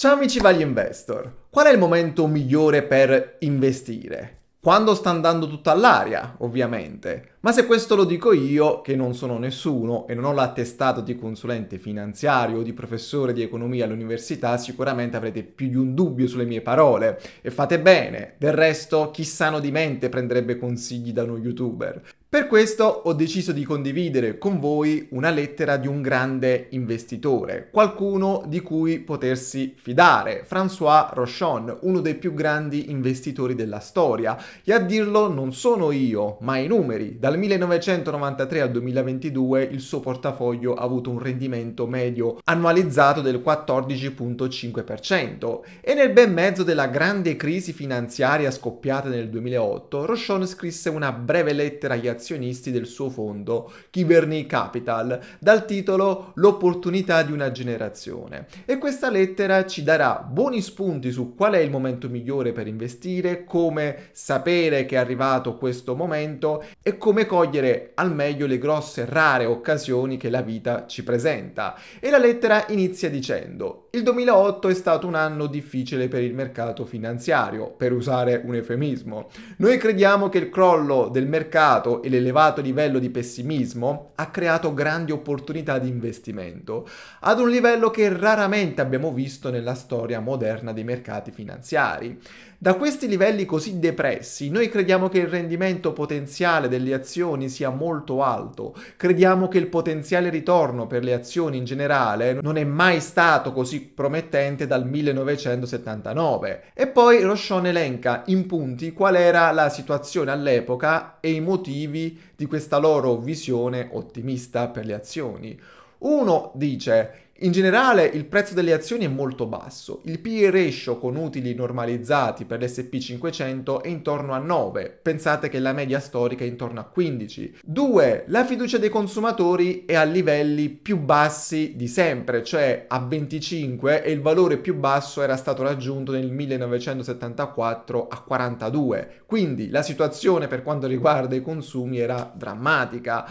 Ciao amici Value Investor, qual è il momento migliore per investire? Quando sta andando tutta all'aria, ovviamente. Ma se questo lo dico io, che non sono nessuno e non ho l'attestato di consulente finanziario o di professore di economia all'università, sicuramente avrete più di un dubbio sulle mie parole. E fate bene, del resto chi sano di mente prenderebbe consigli da uno youtuber? Per questo ho deciso di condividere con voi una lettera di un grande investitore, qualcuno di cui potersi fidare, François Rochon, uno dei più grandi investitori della storia. E a dirlo non sono io, ma i numeri. Dal 1993 al 2022 il suo portafoglio ha avuto un rendimento medio annualizzato del 14.5% e nel ben mezzo della grande crisi finanziaria scoppiata nel 2008, Rochon scrisse una breve lettera agli azionisti azionisti del suo fondo, Kiberny Capital, dal titolo L'opportunità di una generazione. E questa lettera ci darà buoni spunti su qual è il momento migliore per investire, come sapere che è arrivato questo momento e come cogliere al meglio le grosse rare occasioni che la vita ci presenta. E la lettera inizia dicendo il 2008 è stato un anno difficile per il mercato finanziario, per usare un eufemismo. Noi crediamo che il crollo del mercato e l'elevato livello di pessimismo ha creato grandi opportunità di investimento, ad un livello che raramente abbiamo visto nella storia moderna dei mercati finanziari. Da questi livelli così depressi, noi crediamo che il rendimento potenziale delle azioni sia molto alto, crediamo che il potenziale ritorno per le azioni in generale non è mai stato così promettente dal 1979. E poi Rochon elenca in punti qual era la situazione all'epoca e i motivi di questa loro visione ottimista per le azioni. Uno dice in generale il prezzo delle azioni è molto basso, il PE ratio con utili normalizzati per l'SP500 è intorno a 9, pensate che la media storica è intorno a 15. 2. La fiducia dei consumatori è a livelli più bassi di sempre, cioè a 25 e il valore più basso era stato raggiunto nel 1974 a 42, quindi la situazione per quanto riguarda i consumi era drammatica.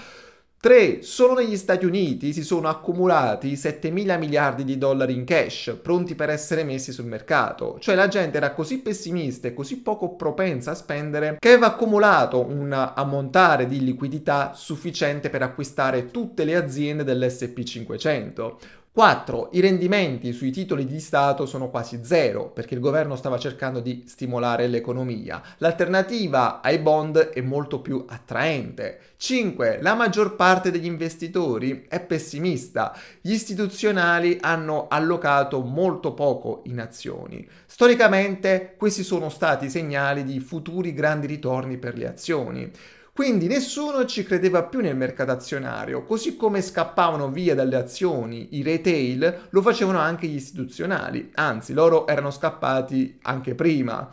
3. Solo negli Stati Uniti si sono accumulati 7 mila miliardi di dollari in cash, pronti per essere messi sul mercato. Cioè la gente era così pessimista e così poco propensa a spendere che aveva accumulato un ammontare di liquidità sufficiente per acquistare tutte le aziende dell'SP 500. 4. I rendimenti sui titoli di Stato sono quasi zero perché il governo stava cercando di stimolare l'economia. L'alternativa ai bond è molto più attraente. 5. La maggior parte degli investitori è pessimista. Gli istituzionali hanno allocato molto poco in azioni. Storicamente questi sono stati segnali di futuri grandi ritorni per le azioni. Quindi nessuno ci credeva più nel mercato azionario, così come scappavano via dalle azioni i retail, lo facevano anche gli istituzionali, anzi loro erano scappati anche prima.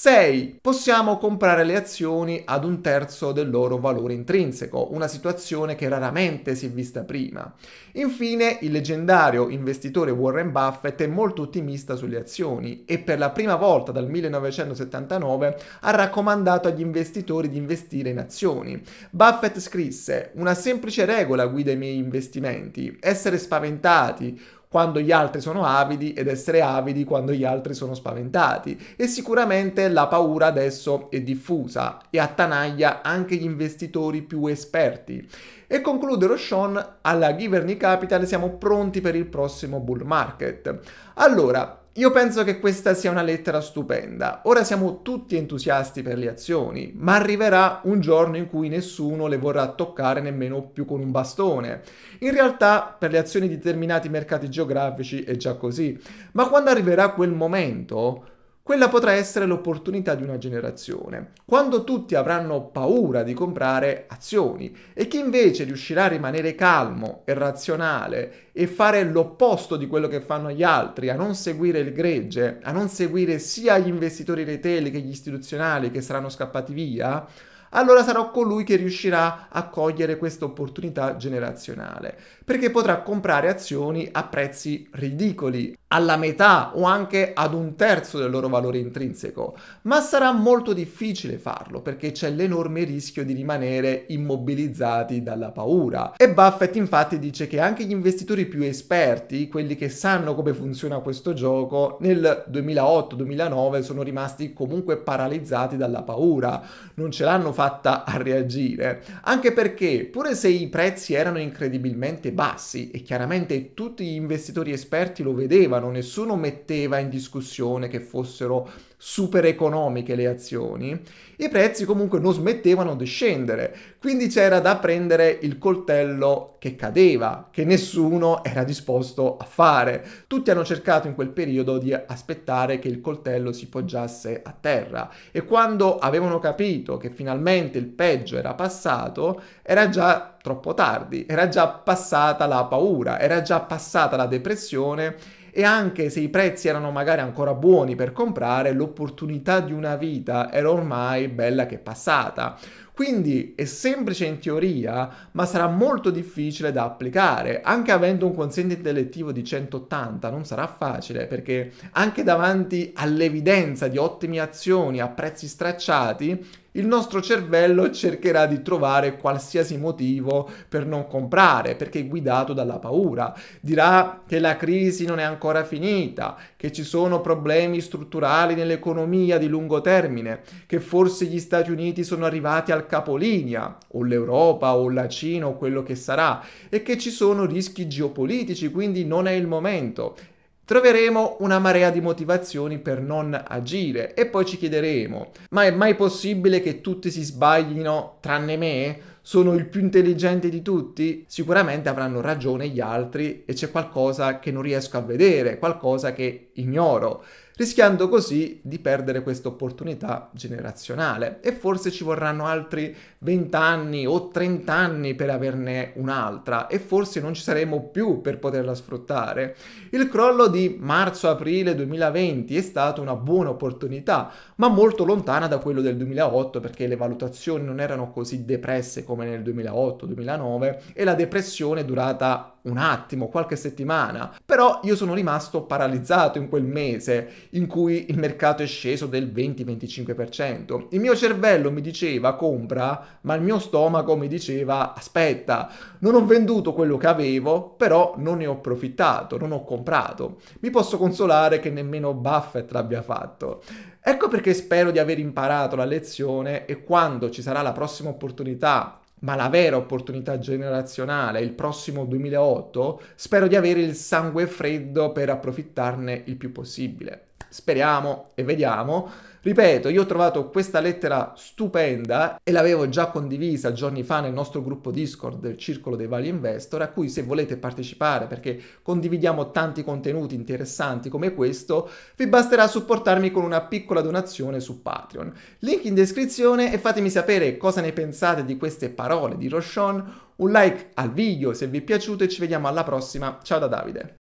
6. Possiamo comprare le azioni ad un terzo del loro valore intrinseco, una situazione che raramente si è vista prima. Infine, il leggendario investitore Warren Buffett è molto ottimista sulle azioni e per la prima volta dal 1979 ha raccomandato agli investitori di investire in azioni. Buffett scrisse: "Una semplice regola guida i miei investimenti: essere spaventati quando gli altri sono avidi ed essere avidi quando gli altri sono spaventati. E sicuramente la paura adesso è diffusa e attanaglia anche gli investitori più esperti. E conclude Roshon, alla Giverny Capital siamo pronti per il prossimo bull market. Allora, io penso che questa sia una lettera stupenda. Ora siamo tutti entusiasti per le azioni, ma arriverà un giorno in cui nessuno le vorrà toccare nemmeno più con un bastone. In realtà, per le azioni di determinati mercati geografici è già così, ma quando arriverà quel momento, quella potrà essere l'opportunità di una generazione, quando tutti avranno paura di comprare azioni e chi invece riuscirà a rimanere calmo e razionale e fare l'opposto di quello che fanno gli altri, a non seguire il gregge, a non seguire sia gli investitori retail che gli istituzionali che saranno scappati via, allora sarò colui che riuscirà a cogliere questa opportunità generazionale, perché potrà comprare azioni a prezzi ridicoli, alla metà o anche ad un terzo del loro valore intrinseco, ma sarà molto difficile farlo perché c'è l'enorme rischio di rimanere immobilizzati dalla paura. E Buffett infatti dice che anche gli investitori più esperti, quelli che sanno come funziona questo gioco, nel 2008-2009 sono rimasti comunque paralizzati dalla paura, non ce l'hanno fatta a reagire, anche perché pure se i prezzi erano incredibilmente bassi e chiaramente tutti gli investitori esperti lo vedevano, nessuno metteva in discussione che fossero super economiche le azioni, i prezzi comunque non smettevano di scendere, quindi c'era da prendere il coltello che cadeva, che nessuno era disposto a fare. Tutti hanno cercato in quel periodo di aspettare che il coltello si poggiasse a terra e quando avevano capito che finalmente il peggio era passato, era già troppo tardi, era già passata la paura, era già passata la depressione e anche se i prezzi erano magari ancora buoni per comprare, l'opportunità di una vita era ormai bella che passata. Quindi è semplice in teoria, ma sarà molto difficile da applicare. Anche avendo un quoziente intellettivo di 180 non sarà facile, perché anche davanti all'evidenza di ottime azioni a prezzi stracciati, il nostro cervello cercherà di trovare qualsiasi motivo per non comprare, perché è guidato dalla paura. Dirà che la crisi non è ancora finita, che ci sono problemi strutturali nell'economia di lungo termine, che forse gli Stati Uniti sono arrivati al capolinea, o l'Europa o la Cina o quello che sarà, e che ci sono rischi geopolitici, quindi non è il momento. Troveremo una marea di motivazioni per non agire e poi ci chiederemo, ma è mai possibile che tutti si sbaglino tranne me? sono il più intelligente di tutti, sicuramente avranno ragione gli altri e c'è qualcosa che non riesco a vedere, qualcosa che ignoro rischiando così di perdere questa opportunità generazionale e forse ci vorranno altri 20 anni o 30 anni per averne un'altra e forse non ci saremo più per poterla sfruttare. Il crollo di marzo-aprile 2020 è stata una buona opportunità, ma molto lontana da quello del 2008 perché le valutazioni non erano così depresse come nel 2008-2009 e la depressione è durata un attimo, qualche settimana, però io sono rimasto paralizzato in quel mese in cui il mercato è sceso del 20-25%. Il mio cervello mi diceva compra, ma il mio stomaco mi diceva aspetta, non ho venduto quello che avevo, però non ne ho approfittato, non ho comprato. Mi posso consolare che nemmeno Buffett l'abbia fatto. Ecco perché spero di aver imparato la lezione e quando ci sarà la prossima opportunità ma la vera opportunità generazionale, il prossimo 2008, spero di avere il sangue freddo per approfittarne il più possibile speriamo e vediamo. Ripeto, io ho trovato questa lettera stupenda e l'avevo già condivisa giorni fa nel nostro gruppo Discord del Circolo dei Value Investor, a cui se volete partecipare, perché condividiamo tanti contenuti interessanti come questo, vi basterà supportarmi con una piccola donazione su Patreon. Link in descrizione e fatemi sapere cosa ne pensate di queste parole di Roshan, Un like al video se vi è piaciuto e ci vediamo alla prossima. Ciao da Davide.